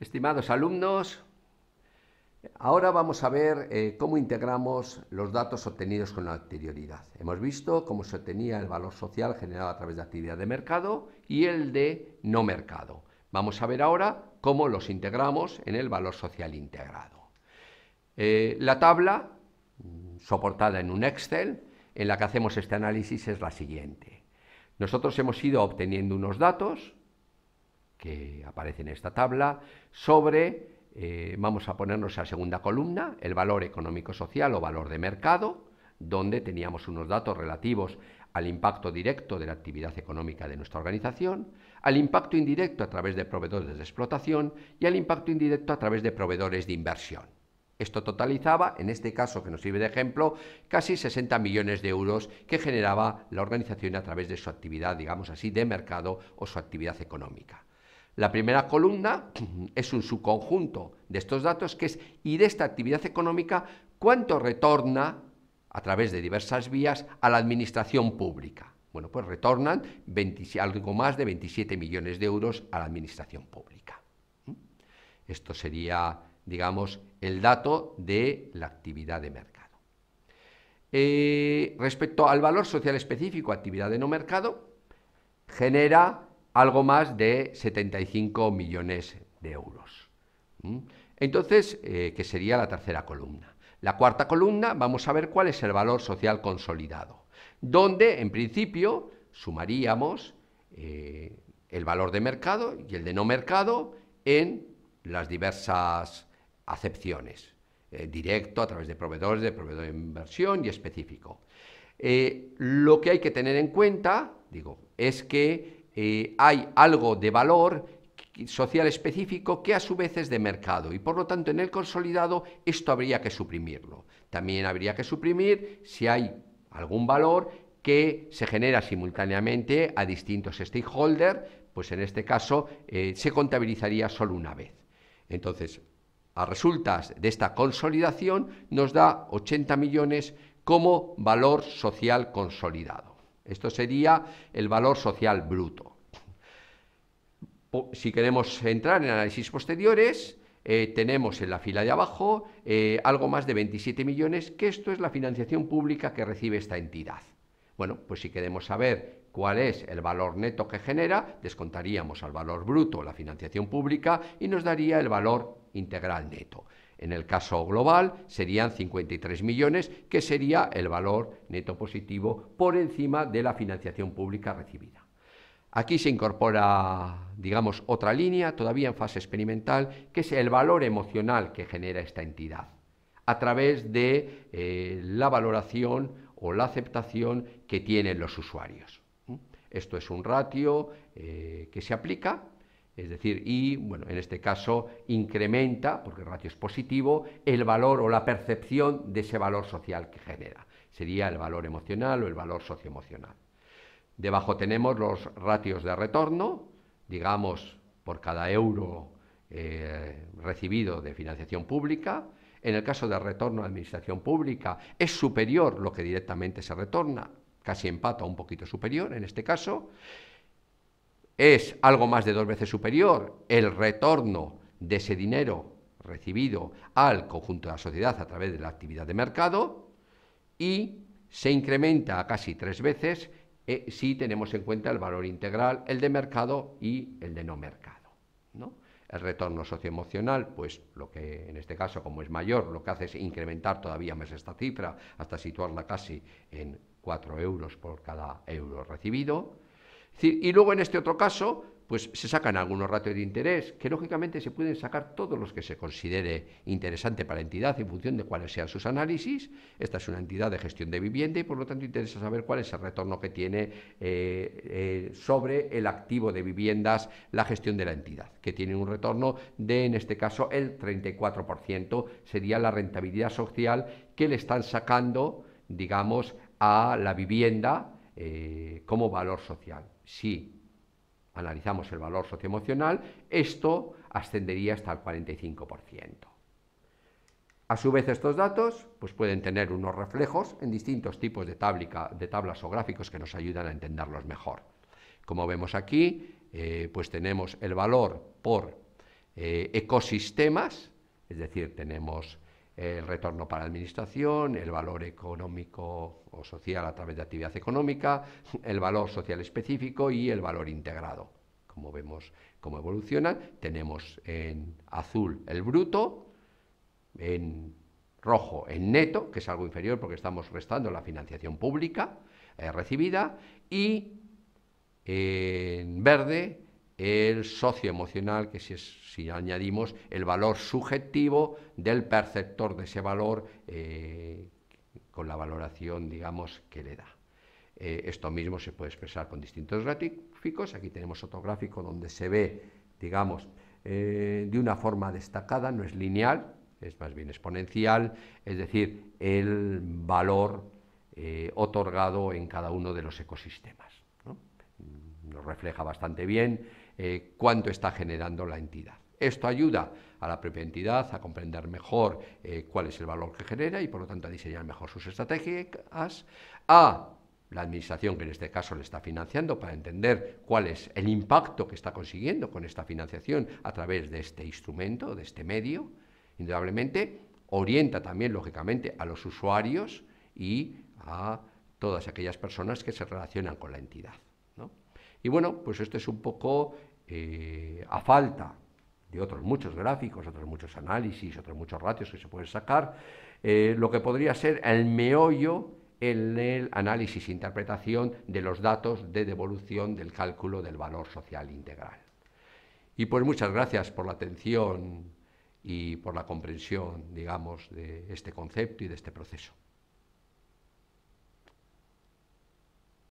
Estimados alumnos, ahora vamos a ver eh, cómo integramos los datos obtenidos con la anterioridad. Hemos visto cómo se obtenía el valor social generado a través de actividad de mercado y el de no mercado. Vamos a ver ahora cómo los integramos en el valor social integrado. Eh, la tabla, mm, soportada en un Excel, en la que hacemos este análisis es la siguiente. Nosotros hemos ido obteniendo unos datos que aparece en esta tabla, sobre, eh, vamos a ponernos a segunda columna, el valor económico-social o valor de mercado, donde teníamos unos datos relativos al impacto directo de la actividad económica de nuestra organización, al impacto indirecto a través de proveedores de explotación y al impacto indirecto a través de proveedores de inversión. Esto totalizaba, en este caso que nos sirve de ejemplo, casi 60 millones de euros que generaba la organización a través de su actividad, digamos así, de mercado o su actividad económica. La primera columna es un subconjunto de estos datos que es y de esta actividad económica cuánto retorna a través de diversas vías a la administración pública. Bueno, pues retornan algo más de 27 millones de euros a la administración pública. ¿Mm? Esto sería, digamos, el dato de la actividad de mercado. Eh, respecto al valor social específico, actividad de no mercado, genera algo más de 75 millones de euros. Entonces, eh, ¿qué sería la tercera columna. La cuarta columna, vamos a ver cuál es el valor social consolidado, donde, en principio, sumaríamos eh, el valor de mercado y el de no mercado en las diversas acepciones, eh, directo, a través de proveedores, de proveedor de inversión y específico. lo que hay que tener en cuenta, digo, es que eh, hay algo de valor social específico que a su vez es de mercado y por lo tanto en el consolidado esto habría que suprimirlo. También habría que suprimir si hay algún valor que se genera simultáneamente a distintos stakeholders, pues en este caso eh, se contabilizaría solo una vez. Entonces, a resultas de esta consolidación nos da 80 millones como valor social consolidado. Esto sería el valor social bruto. Si queremos entrar en análisis posteriores, eh, tenemos en la fila de abajo eh, algo más de 27 millones, que esto es la financiación pública que recibe esta entidad. Bueno, pues si queremos saber cuál es el valor neto que genera, descontaríamos al valor bruto la financiación pública y nos daría el valor integral neto. En el caso global serían 53 millones, que sería el valor neto positivo por encima de la financiación pública recibida. Aquí se incorpora, digamos, otra línea, todavía en fase experimental, que es el valor emocional que genera esta entidad, a través de eh, la valoración o la aceptación que tienen los usuarios. ¿Mm? Esto es un ratio eh, que se aplica es decir, y bueno, en este caso incrementa, porque el ratio es positivo, el valor o la percepción de ese valor social que genera. Sería el valor emocional o el valor socioemocional. Debajo tenemos los ratios de retorno, digamos, por cada euro eh, recibido de financiación pública. En el caso de retorno a administración pública es superior lo que directamente se retorna, casi empata, un poquito superior en este caso es algo más de dos veces superior el retorno de ese dinero recibido al conjunto de la sociedad a través de la actividad de mercado y se incrementa a casi tres veces eh, si tenemos en cuenta el valor integral, el de mercado y el de no mercado. El retorno socioemocional, pues lo que en este caso, como es mayor, lo que hace es incrementar todavía más esta cifra hasta situarla casi en cuatro euros por cada euro recibido y luego en este otro caso, pues se sacan algunos ratios de interés, que lógicamente se pueden sacar todos los que se considere interesante para la entidad en función de cuáles sean sus análisis. Esta es una entidad de gestión de vivienda y por lo tanto interesa saber cuál es el retorno que tiene eh, eh, sobre el activo de viviendas la gestión de la entidad, que tiene un retorno de, en este caso, el 34%, sería la rentabilidad social que le están sacando, digamos, a la vivienda eh, como valor social. Si analizamos el valor socioemocional, esto ascendería hasta el 45%. A su vez, estos datos pues pueden tener unos reflejos en distintos tipos de, de tablas o gráficos que nos ayudan a entenderlos mejor. Como vemos aquí, eh, pues tenemos el valor por eh, ecosistemas, es decir, tenemos el retorno para administración, el valor económico o social a través de actividad económica, el valor social específico y el valor integrado. Como vemos cómo evolucionan, tenemos en azul el bruto, en rojo en neto, que es algo inferior porque estamos restando la financiación pública eh, recibida, y en verde el socio emocional, que si, añadimos el valor subjetivo del perceptor de ese valor eh, con la valoración, digamos, que le da. Eh, esto mismo se puede expresar con distintos gráficos. Aquí tenemos otro gráfico donde se ve, digamos, eh, de una forma destacada, no es lineal, es más bien exponencial, es decir, el valor otorgado en cada uno de los ecosistemas. Lo Nos refleja bastante bien eh, cuánto está generando la entidad. Esto ayuda a la propia entidad a comprender mejor eh, cuál es el valor que genera y por lo tanto a diseñar mejor sus estrategias, a la administración que en este caso le está financiando para entender cuál es el impacto que está consiguiendo con esta financiación a través de este instrumento, de este medio, indudablemente orienta también lógicamente a los usuarios y a todas aquellas personas que se relacionan con la entidad. Y bueno, pues esto es un poco eh, a falta de otros muchos gráficos, otros muchos análisis, otros muchos ratios que se pueden sacar, eh, lo que podría ser el meollo en el análisis e interpretación de los datos de devolución del cálculo del valor social integral. Y pues muchas gracias por la atención y por la comprensión, digamos, de este concepto y de este proceso.